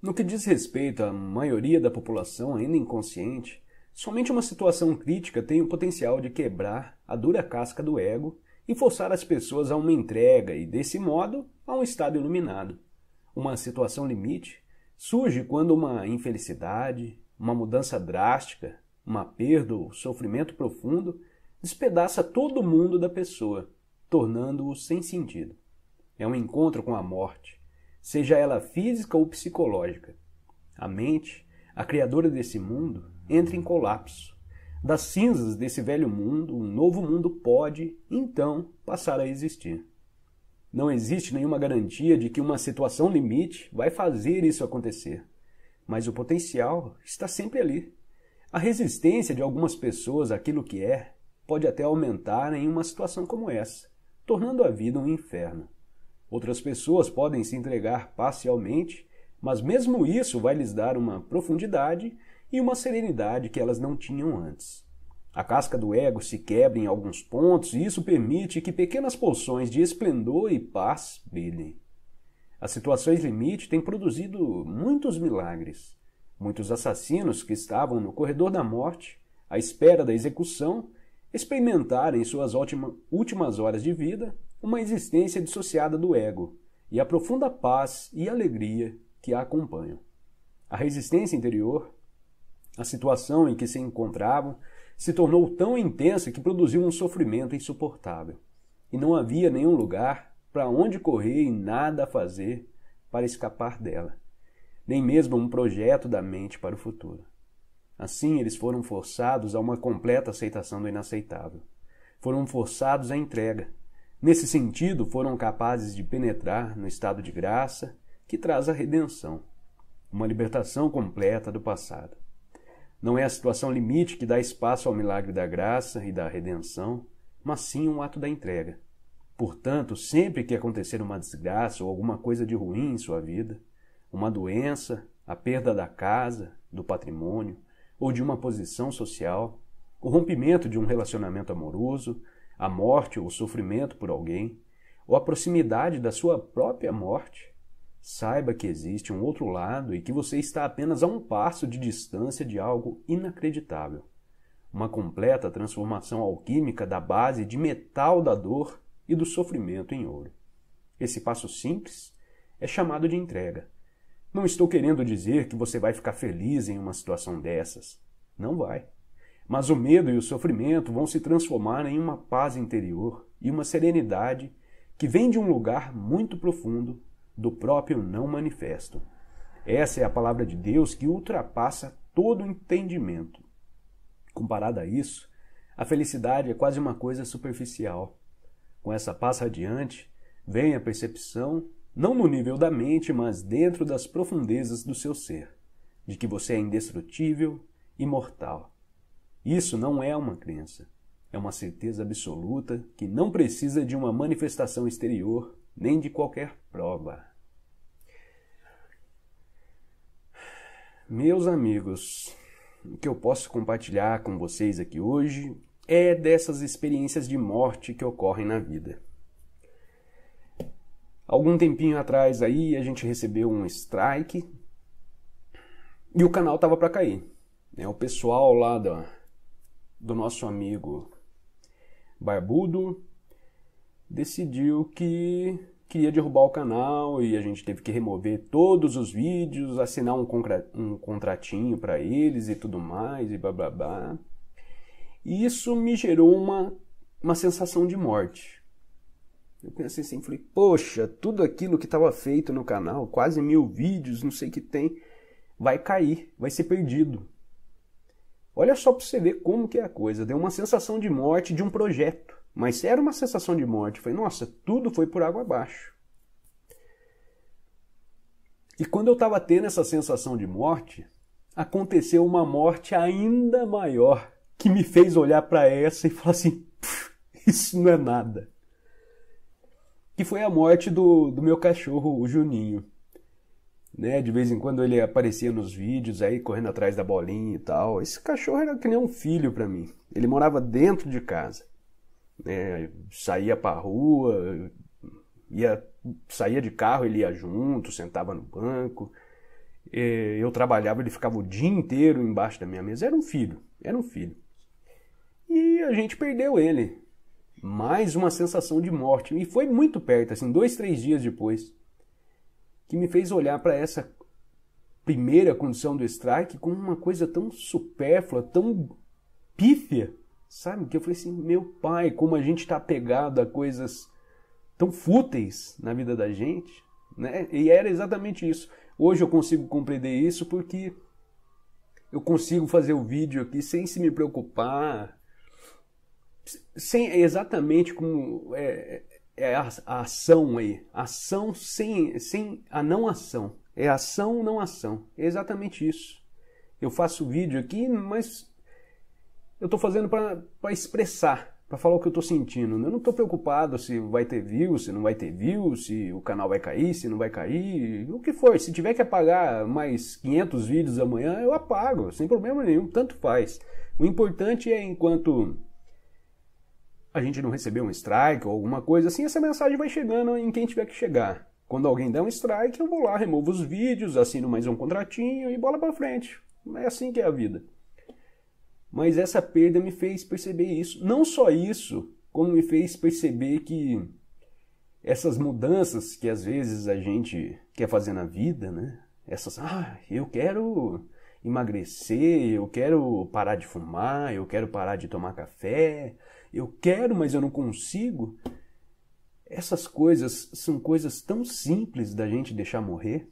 No que diz respeito à maioria da população ainda inconsciente, somente uma situação crítica tem o potencial de quebrar a dura casca do ego e forçar as pessoas a uma entrega e, desse modo, a um estado iluminado. Uma situação limite surge quando uma infelicidade, uma mudança drástica, uma perda ou sofrimento profundo despedaça todo o mundo da pessoa, tornando-o sem sentido. É um encontro com a morte seja ela física ou psicológica. A mente, a criadora desse mundo, entra em colapso. Das cinzas desse velho mundo, um novo mundo pode, então, passar a existir. Não existe nenhuma garantia de que uma situação limite vai fazer isso acontecer, mas o potencial está sempre ali. A resistência de algumas pessoas àquilo que é pode até aumentar em uma situação como essa, tornando a vida um inferno. Outras pessoas podem se entregar parcialmente, mas mesmo isso vai lhes dar uma profundidade e uma serenidade que elas não tinham antes. A casca do ego se quebra em alguns pontos e isso permite que pequenas porções de esplendor e paz brilhem. As situações limite têm produzido muitos milagres. Muitos assassinos que estavam no corredor da morte, à espera da execução, experimentaram em suas últimas horas de vida uma existência dissociada do ego e a profunda paz e alegria que a acompanham. A resistência interior, a situação em que se encontravam, se tornou tão intensa que produziu um sofrimento insuportável, e não havia nenhum lugar para onde correr e nada a fazer para escapar dela, nem mesmo um projeto da mente para o futuro. Assim, eles foram forçados a uma completa aceitação do inaceitável. Foram forçados à entrega, Nesse sentido, foram capazes de penetrar no estado de graça que traz a redenção, uma libertação completa do passado. Não é a situação limite que dá espaço ao milagre da graça e da redenção, mas sim um ato da entrega. Portanto, sempre que acontecer uma desgraça ou alguma coisa de ruim em sua vida, uma doença, a perda da casa, do patrimônio ou de uma posição social, o rompimento de um relacionamento amoroso, a morte ou o sofrimento por alguém, ou a proximidade da sua própria morte, saiba que existe um outro lado e que você está apenas a um passo de distância de algo inacreditável. Uma completa transformação alquímica da base de metal da dor e do sofrimento em ouro. Esse passo simples é chamado de entrega. Não estou querendo dizer que você vai ficar feliz em uma situação dessas. Não vai. Mas o medo e o sofrimento vão se transformar em uma paz interior e uma serenidade que vem de um lugar muito profundo do próprio não manifesto. Essa é a palavra de Deus que ultrapassa todo entendimento. Comparada a isso, a felicidade é quase uma coisa superficial. Com essa passa adiante, vem a percepção, não no nível da mente, mas dentro das profundezas do seu ser, de que você é indestrutível, imortal isso não é uma crença. É uma certeza absoluta que não precisa de uma manifestação exterior nem de qualquer prova. Meus amigos, o que eu posso compartilhar com vocês aqui hoje é dessas experiências de morte que ocorrem na vida. Algum tempinho atrás aí a gente recebeu um strike e o canal tava para cair. Né? O pessoal lá da, do nosso amigo Barbudo, decidiu que queria derrubar o canal e a gente teve que remover todos os vídeos, assinar um, um contratinho para eles e tudo mais e blá blá blá. E isso me gerou uma, uma sensação de morte. Eu pensei assim, falei, poxa, tudo aquilo que estava feito no canal, quase mil vídeos, não sei o que tem, vai cair, vai ser perdido. Olha só para você ver como que é a coisa. Deu uma sensação de morte de um projeto. Mas era uma sensação de morte. Foi, nossa, tudo foi por água abaixo. E quando eu estava tendo essa sensação de morte, aconteceu uma morte ainda maior que me fez olhar para essa e falar assim: isso não é nada. Que foi a morte do, do meu cachorro, o Juninho né? De vez em quando ele aparecia nos vídeos aí correndo atrás da bolinha e tal. Esse cachorro era que nem um filho para mim. Ele morava dentro de casa, né? Saía para rua, ia saía de carro, ele ia junto, sentava no banco. Eu trabalhava, ele ficava o dia inteiro embaixo da minha mesa. Era um filho, era um filho. E a gente perdeu ele. Mais uma sensação de morte. E foi muito perto, assim, dois, três dias depois que me fez olhar para essa primeira condição do strike como uma coisa tão supérflua, tão pífia, sabe? Que eu falei assim, meu pai, como a gente está apegado a coisas tão fúteis na vida da gente, né? E era exatamente isso. Hoje eu consigo compreender isso porque eu consigo fazer o vídeo aqui sem se me preocupar, sem exatamente como é, é é a, a ação aí. Ação sem, sem a não ação. É ação, não ação. É exatamente isso. Eu faço vídeo aqui, mas eu estou fazendo para expressar, para falar o que eu estou sentindo. Eu não estou preocupado se vai ter view, se não vai ter view, se o canal vai cair, se não vai cair, o que for. Se tiver que apagar mais 500 vídeos amanhã, eu apago, sem problema nenhum, tanto faz. O importante é enquanto a gente não recebeu um strike ou alguma coisa assim, essa mensagem vai chegando em quem tiver que chegar. Quando alguém der um strike, eu vou lá, removo os vídeos, assino mais um contratinho e bola para frente. É assim que é a vida. Mas essa perda me fez perceber isso. Não só isso, como me fez perceber que essas mudanças que às vezes a gente quer fazer na vida, né? Essas, ah, eu quero emagrecer, eu quero parar de fumar, eu quero parar de tomar café, eu quero, mas eu não consigo. Essas coisas são coisas tão simples da gente deixar morrer,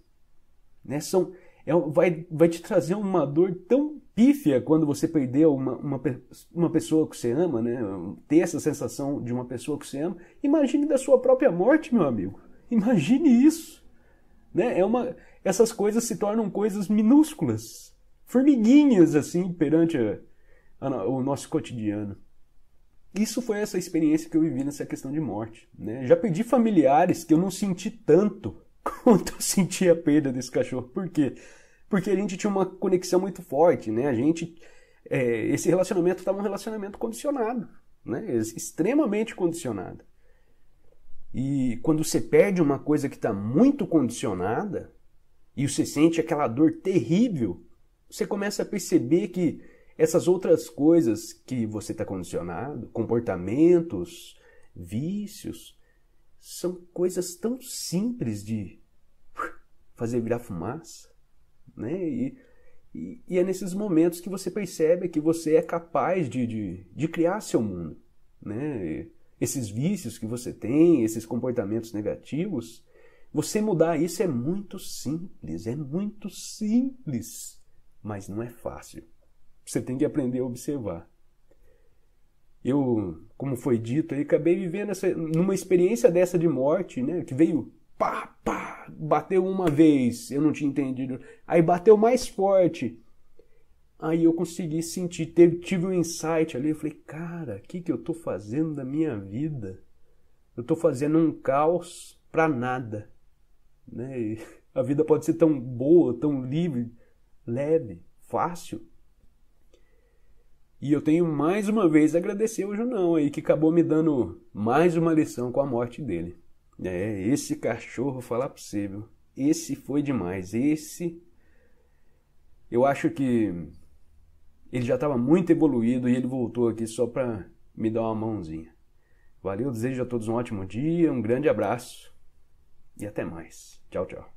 né? São, é, vai, vai te trazer uma dor tão pífia quando você perdeu uma, uma, uma pessoa que você ama, né? Ter essa sensação de uma pessoa que você ama. Imagine da sua própria morte, meu amigo. Imagine isso. Né? É uma, essas coisas se tornam coisas minúsculas, formiguinhas assim perante a, a, o nosso cotidiano isso foi essa experiência que eu vivi nessa questão de morte. Né? Já perdi familiares que eu não senti tanto quanto eu senti a perda desse cachorro. Por quê? Porque a gente tinha uma conexão muito forte, né? A gente. É, esse relacionamento estava um relacionamento condicionado, né? Extremamente condicionado. E quando você perde uma coisa que está muito condicionada e você sente aquela dor terrível, você começa a perceber que essas outras coisas que você está condicionado, comportamentos, vícios, são coisas tão simples de fazer virar fumaça, né? E, e, e é nesses momentos que você percebe que você é capaz de, de, de criar seu mundo, né? E esses vícios que você tem, esses comportamentos negativos, você mudar isso é muito simples, é muito simples, mas não é fácil. Você tem que aprender a observar. Eu, como foi dito, aí, acabei vivendo essa, numa experiência dessa de morte, né? Que veio pá, pá, bateu uma vez, eu não tinha entendido. Aí bateu mais forte. Aí eu consegui sentir, teve, tive um insight ali, eu falei, cara, o que, que eu tô fazendo da minha vida? Eu tô fazendo um caos pra nada. Né? a vida pode ser tão boa, tão livre, leve, fácil. E eu tenho mais uma vez a agradecer o Junão aí, que acabou me dando mais uma lição com a morte dele. É, esse cachorro, vou falar pra você, viu? Esse foi demais. Esse. Eu acho que ele já estava muito evoluído e ele voltou aqui só para me dar uma mãozinha. Valeu, desejo a todos um ótimo dia, um grande abraço e até mais. Tchau, tchau.